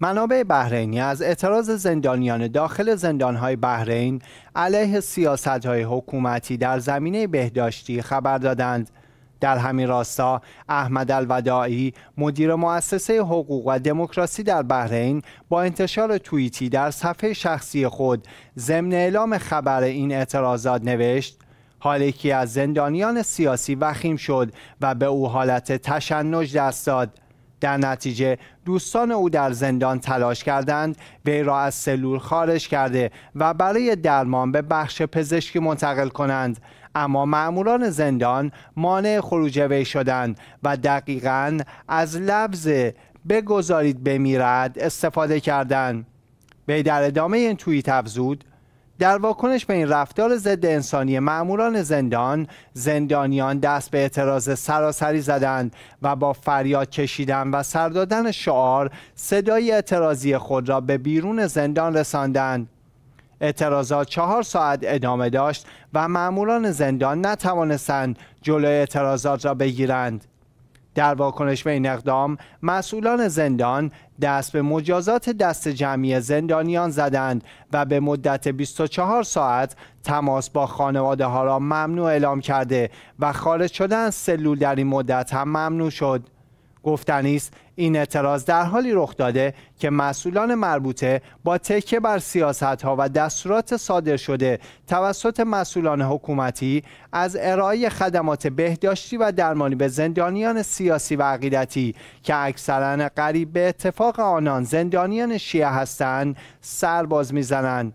منابع بحرینی از اعتراض زندانیان داخل زندانهای بحرین علیه سیاستهای حکومتی در زمینه بهداشتی خبر دادند. در همین راستا احمد الوداعی مدیر مؤسسه حقوق و دموکراسی در بحرین با انتشار توییتی در صفحه شخصی خود ضمن اعلام خبر این اعتراضات نوشت حالیکی از زندانیان سیاسی وخیم شد و به او حالت تشنج دست داد در نتیجه دوستان او در زندان تلاش کردند وی را از سلول خارج کرده و برای درمان به بخش پزشکی منتقل کنند اما معموران زندان مانع خروج وی شدند و دقیقا از لفظ بگذارید بمیرد استفاده کردند وی در ادامه این توییت افزود در واکنش به این رفتار ضد انسانی معموران زندان زندانیان دست به اعتراض سراسری زدند و با فریاد کشیدن و سردادن شعار صدای اعتراضی خود را به بیرون زندان رساندند اعتراضات چهار ساعت ادامه داشت و معموران زندان نتوانستند جلوی اعتراضات را بگیرند در واکنش به این اقدام مسئولان زندان دست به مجازات دست جمعی زندانیان زدند و به مدت 24 ساعت تماس با خانواده ها را ممنوع اعلام کرده و خارج شدن سلول در این مدت هم ممنوع شد گفتنی است این اعتراض در حالی رخ داده که مسئولان مربوطه با تکه بر سیاست ها و دستورات صادر شده توسط مسئولان حکومتی از ارائه خدمات بهداشتی و درمانی به زندانیان سیاسی و عقیدتی که اکثرا قریب به اتفاق آنان زندانیان شیعه هستند سرباز میزنند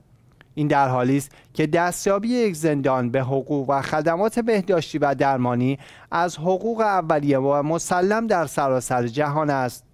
این در حالی است که دستیابی یک زندان به حقوق و خدمات بهداشتی و درمانی از حقوق اولیه و مسلم در سراسر جهان است